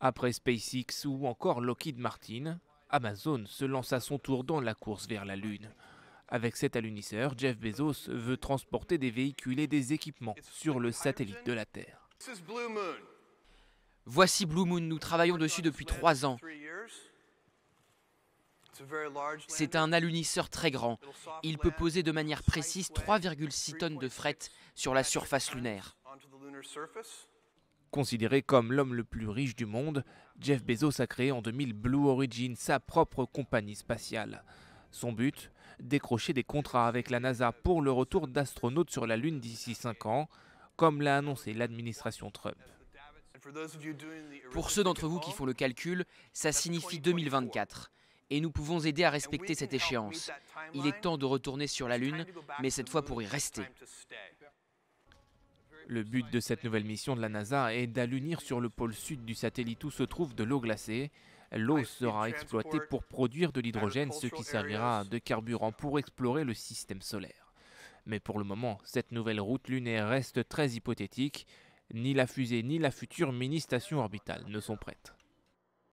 Après SpaceX ou encore Lockheed Martin, Amazon se lance à son tour dans la course vers la Lune. Avec cet alunisseur, Jeff Bezos veut transporter des véhicules et des équipements sur le satellite de la Terre. Voici Blue Moon, nous travaillons dessus depuis trois ans. C'est un alunisseur très grand. Il peut poser de manière précise 3,6 tonnes de fret sur la surface lunaire. Considéré comme l'homme le plus riche du monde, Jeff Bezos a créé en 2000 Blue Origin, sa propre compagnie spatiale. Son but Décrocher des contrats avec la NASA pour le retour d'astronautes sur la Lune d'ici 5 ans, comme l'a annoncé l'administration Trump. Pour ceux d'entre vous qui font le calcul, ça signifie 2024 et nous pouvons aider à respecter cette échéance. Il est temps de retourner sur la Lune, mais cette fois pour y rester. Le but de cette nouvelle mission de la NASA est d'alunir sur le pôle sud du satellite où se trouve de l'eau glacée. L'eau sera exploitée pour produire de l'hydrogène, ce qui servira de carburant pour explorer le système solaire. Mais pour le moment, cette nouvelle route lunaire reste très hypothétique. Ni la fusée ni la future mini-station orbitale ne sont prêtes.